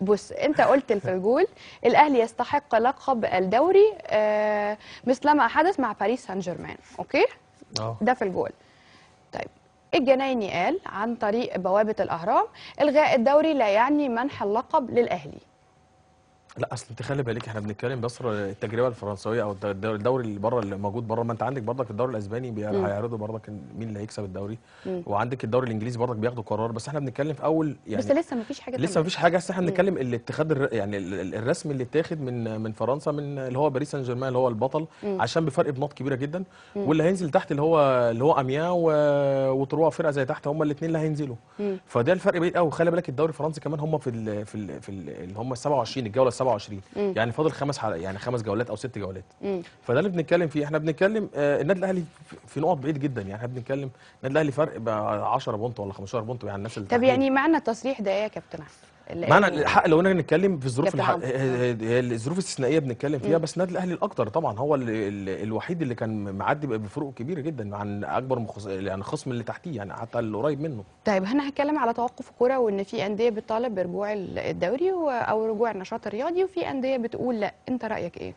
بص انت قلت في الجول الاهلي يستحق لقب الدوري آه مثلما حدث مع باريس سان جيرمان اوكي أوه. ده في الجول طيب الجنايني قال عن طريق بوابه الاهرام الغاء الدوري لا يعني منح اللقب للاهلي لا اصل انت خلي بالك احنا بنتكلم بس التجربه الفرنسويه او الدوري اللي بره اللي موجود بره ما انت عندك برضك الدوري الاسباني هيعرضوا برضك مين اللي هيكسب الدوري مم. وعندك الدوري الانجليزي برضك بياخدوا قرار بس احنا بنتكلم في اول يعني بس لسه ما فيش حاجه لسه ما فيش حاجه بس احنا بنتكلم الاتخاذ يعني الرسم اللي اتاخد من من فرنسا من اللي هو باريس سان جيرمان اللي هو البطل مم. عشان بفرق بنقط كبيره جدا مم. واللي هينزل تحت اللي هو اللي هو اميان وتروا فرقه زي تحت هم الاثنين اللي هينزلوا فده الفرق بعيد قوي خلي بالك الدوري الفرنسي كمان هم في ال في ال في اللي هم 27 الجوله 27 مم. يعني فاضل خمس حلقات يعني خمس جولات او ست جولات مم. فده اللي بنتكلم فيه احنا بنتكلم آه النادي الاهلي في نقط بعيد جدا يعني احنا بنتكلم النادي الاهلي فرق ب 10 بونت ولا 15 بونت يعني الناس اللي طب يعني معنى التصريح ده ايه يا كابتن احمد معنى الحق لو نيجي نتكلم في ظروف الحق آه، آه، آه، الظروف الاستثنائيه بنتكلم فيها بس النادي الاهلي الاكثر طبعا هو ال ال الوحيد اللي كان معدي بفروق كبيره جدا عن اكبر مخص... يعني خصم اللي تحتيه يعني حتى اللي قريب منه طيب هنا هتكلم على توقف الكوره وان في انديه بتطالب برجوع الدوري او رجوع النشاط الرياضي وفي انديه بتقول لا انت رايك ايه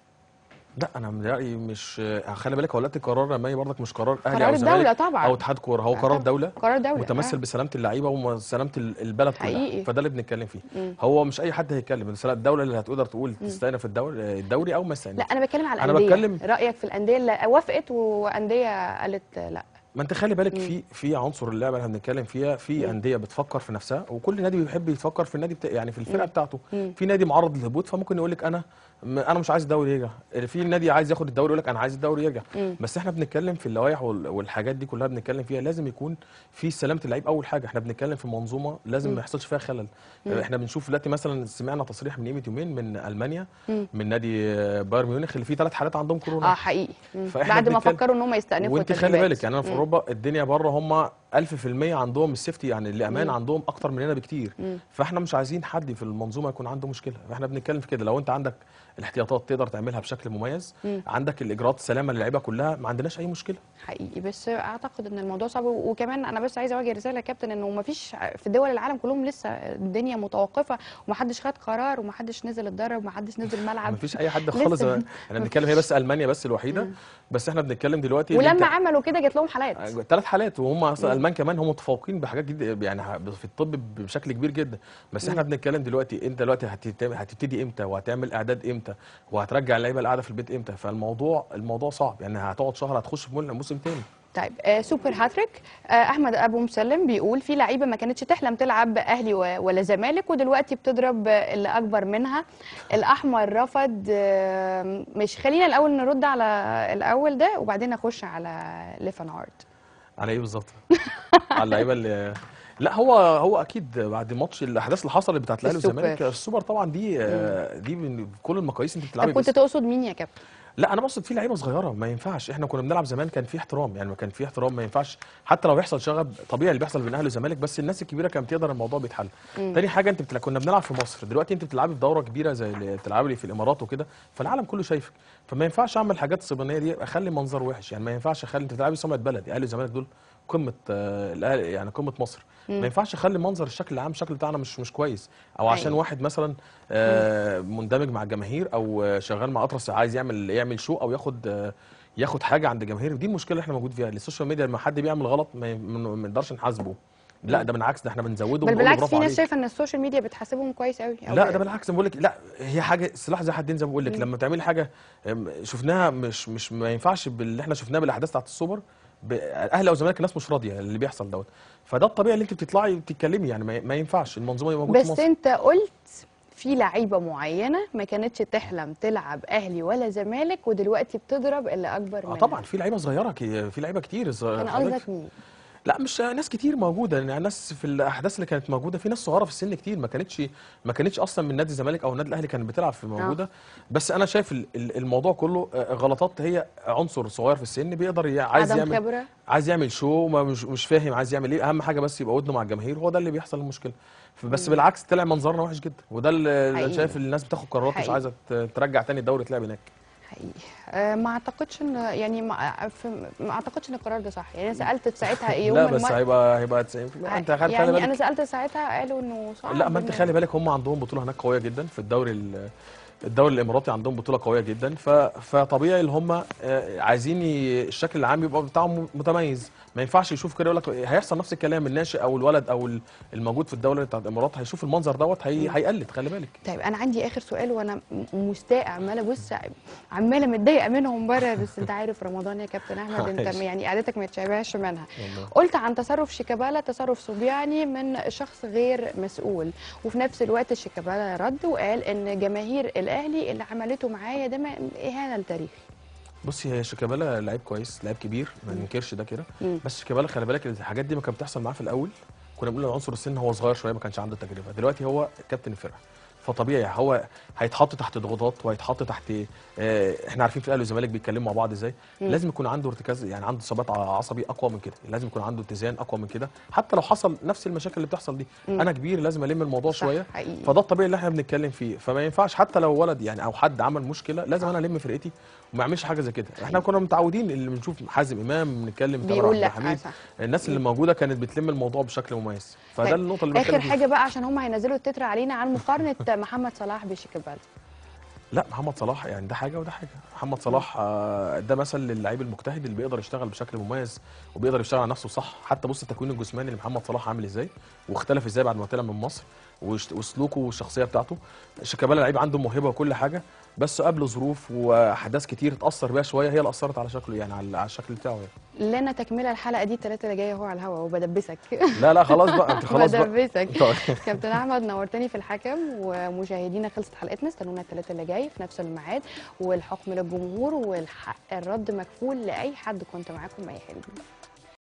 لا انا من رايي مش آه، خلي بالك ولاية القرار رمي برضك مش قرار اهلي قرار الدوله طبعا او اتحاد كوره هو آه، قرار آه، دوله قرار دوله متمثل آه. بسلامه اللعيبه وسلامه البلد كلها حقيقي. فده اللي بنتكلم فيه مم. هو مش اي حد هيتكلم الدوله اللي هتقدر تقول تستأنف الدوري الدوري او ما استأنفش لا انا بتكلم على الانديه انا بتكلم رايك في الانديه اللي وافقت وانديه قالت لا ما انت خلي بالك في في عنصر اللعبه اللي هنتكلم فيها في انديه بتفكر في نفسها وكل نادي بيحب يفكر في النادي بتا... يعني في الفرقه بتاعته في نادي معرض للهبوط فممكن يقول لك انا انا مش عايز الدوري يرجع في النادي عايز ياخد الدوري يقول لك انا عايز الدوري يرجع بس احنا بنتكلم في اللوائح والحاجات دي كلها بنتكلم فيها لازم يكون في سلامه اللعيب اول حاجه احنا بنتكلم في منظومه لازم ما يحصلش فيها خلل مم. احنا بنشوف دلوقتي مثلا سمعنا تصريح من ايمت يومين من المانيا مم. من نادي بايرن ميونخ اللي فيه ثلاث حالات عندهم كورونا اه حقيقي بعد ما فكروا ان هم يستأنفوا وانت خلي بالك يعني انا في اوروبا الدنيا بره هم 1000% عندهم السيفتي يعني الامان مم. عندهم اكتر مننا بكتير مم. فاحنا مش عايزين حد في المنظومه يكون عنده مشكله فاحنا بنتكلم في كده لو انت عندك الاحتياطات تقدر تعملها بشكل مميز مم. عندك الاجراءات السلامه للعيبه كلها ما عندناش اي مشكله حقيقي بس اعتقد ان الموضوع صعب وكمان انا بس عايز اوجه رساله يا كابتن انه ما فيش في دول العالم كلهم لسه الدنيا متوقفه ومحدش خد قرار ومحدش نزل اتدرب ومحدش نزل ملعب فيش اي حد خالص احنا بنتكلم هي بس المانيا بس الوحيده مم. بس احنا بنتكلم دلوقتي ولما انت... عملوا كده جات لهم حالات ثلاث آه، حالات وهم اصلا الالمان كمان هم متفوقين بحاجات جدا يعني في الطب بشكل كبير جدا بس احنا نعم. بنتكلم دلوقتي انت دلوقتي هتبتدي امتى وهتعمل اعداد امتى وهترجع اللعيبه القاعده في البيت امتى فالموضوع الموضوع صعب يعني هتقعد شهر هتخش في موسم تاني طيب آه سوبر هاتريك آه احمد ابو مسلم بيقول في لعيبه ما كانتش تحلم تلعب اهلي ولا زمالك ودلوقتي بتضرب اللي اكبر منها الاحمر رفض آه مش خلينا الاول نرد على الاول ده وبعدين اخش على هارت على ايه بالظبط؟ على اللعيبه اللي لا هو هو اكيد بعد ماتش الاحداث اللي حصلت بتاعت الاهلي والزمالك السوبر طبعا دي دي من كل المقاييس انت بتلعبي كنت تقصد مين يا كابتن؟ لا انا بقصد في لعيبه صغيره ما ينفعش احنا كنا بنلعب زمان كان في احترام يعني كان في احترام ما ينفعش حتى لو يحصل شغب طبيعي اللي بيحصل بين اهلي وزمالك بس الناس الكبيره كانت تقدر الموضوع بيتحل تاني حاجه انت بتلع... كنا بنلعب في مصر دلوقتي انت بتلعبي في دوره كبيره زي اللي بتلعبي في الامارات وكده فالعالم كله شايفك فما ينفعش اعمل حاجات صبنيه دي اخلي منظر وحش يعني ما ينفعش اخلي انت بتلعبي سمعه بلدي اهلي وزمالك دول قمه آه، يعني قمه مصر مم. ما ينفعش اخلي منظر الشكل العام الشكل بتاعنا مش مش كويس او أيوة. عشان أيه. واحد مثلا آه، مندمج مع الجماهير او شغال مع اطرس عايز يعمل يعمل شو او ياخد آه، ياخد حاجه عند الجماهير دي المشكله اللي احنا موجود فيها السوشيال ميديا لما حد بيعمل غلط ما نقدرش نحاسبه لا ده بالعكس ده احنا بنزوده بل بالعكس في ناس شايفه ان السوشيال ميديا بتحاسبهم كويس قوي لا ده بالعكس بقول لك لا هي حاجه سلاح ذو حدين زي ما بقول لك لما تعملي حاجه شفناها مش مش ما ينفعش باللي احنا شفناه بالاحداث بتاعت السوبر اهلي او زمالك الناس مش راضيه يعني اللي بيحصل دوت فده الطبيعي اللي انت بتطلعي بتتكلمي يعني ما ينفعش المنظومه موجوده بس في مصر. انت قلت في لعيبه معينه ما كانتش تحلم تلعب اهلي ولا زمالك ودلوقتي بتضرب اللي اكبر آه منها آه طبعا في لعيبه صغيره في لعيبه كتير انا قصدك مين لأ مش ناس كتير موجودة، يعني ناس في الأحداث اللي كانت موجودة، في ناس صغيرة في السن كتير ما كانتش ما كانتش أصلًا من نادي الزمالك أو النادي الأهلي كانت بتلعب في آه. موجودة، بس أنا شايف الموضوع كله آه، غلطات هي عنصر صغير في السن بيقدر ي عايز عدم يعمل خبرة. عايز يعمل شو ما مش مش فاهم عايز يعمل إيه، أهم حاجة بس يبقى ودنه مع الجماهير، هو ده اللي بيحصل المشكلة، بس مم. بالعكس طلع منظرنا وحش جدًا، وده اللي أنا حقيقي، شايف الناس بتاخد قرارات مش عايزة ترجّع تاني الدوري تلعب هناك. حقيقي آه، ما اعتقدش ان يعني ما, ما اعتقدش ان القرار ده صح يعني انا سالت في ساعتها يوم لا بس هيبقى هيبقى 90% انت خلي يعني بالك انا سالت ساعتها قالوا انه صعب لا ما انت خلي بالك هم عندهم بطوله هناك قويه جدا في الدوري الدوري الاماراتي عندهم بطوله قويه جدا فطبيعي ان هم آه، عايزين الشكل العام يبقى بتاعهم متميز ما ينفعش يشوف كده يقول لك هيحصل نفس الكلام الناشئ او الولد او الموجود في الدوله بتاعت الامارات هيشوف المنظر دوت هيقلد خلي بالك طيب انا عندي اخر سؤال وانا مستاء عماله بص عماله متضايقه منهم بره بس انت عارف رمضان يا كابتن احمد انت يعني قعدتك ما تشبعش منها قلت عن تصرف شيكابالا تصرف صبياني من شخص غير مسؤول وفي نفس الوقت شيكابالا رد وقال ان جماهير الاهلي اللي عملته معايا ده اهانه لتاريخي بصي هي شيكابالا لعيب كويس لعيب كبير ما ننكرش ده كده بس شيكابالا خلي بالك الحاجات دي ما كانت بتحصل معاه في الاول كنا بنقول عنصر السن هو صغير شويه ما كانش عنده تجربه دلوقتي هو كابتن الفرقه فطبيعي هو هيتحط تحت ضغوطات وهيتحط تحت آه احنا عارفين في الاهلي والزمالك بيتكلموا مع بعض ازاي لازم يكون عنده ارتكاز يعني عنده ثبات عصبي اقوى من كده لازم يكون عنده اتزان اقوى من كده حتى لو حصل نفس المشاكل اللي بتحصل دي مم. انا كبير لازم الم الموضوع شويه حقيقي. فده الطبيعي اللي احنا بنتكلم فيه فما ينفعش حتى لو ولد يعني او حد عمل مشكله لازم انا الم فرقتي وما اعملش حاجه زي كده احنا كنا متعودين اللي بنشوف حازم امام بنتكلم تامر عبد الحميد الناس اللي موجوده كانت بتلم الموضوع بشكل مميز فده طيب، النقطه اللي اخر حاجه بقى عشان هم هينزلوا التتر علينا عن مقارنه محمد صلاح بشيكابالا لا محمد صلاح يعني ده حاجه وده حاجه محمد صلاح آه، ده مثل للعيب المجتهد اللي بيقدر يشتغل بشكل مميز وبيقدر يشتغل على نفسه صح حتى بص التكوين الجسماني لمحمد صلاح عامل ازاي واختلف ازاي بعد ما طلع من مصر وسلوكه والشخصيه بتاعته شيكابالا لعيب عنده موهبه وكل حاجه بس قبل ظروف واحداث كتير اتاثر بيها شويه هي اللي اثرت على شكله يعني على الشكل بتاعه يعني لنا تكمله الحلقه دي الثلاثه اللي جايه اهو على الهوا وبدبسك لا لا خلاص بقى انت خلاص بدبسك طيب. كابتن احمد نورتني في الحكم ومشاهدينا خلصت حلقتنا استنونا الثلاثه اللي جاي في نفس الميعاد والحكم للجمهور والحق الرد مكفول لاي حد كنت معاكم اي حلم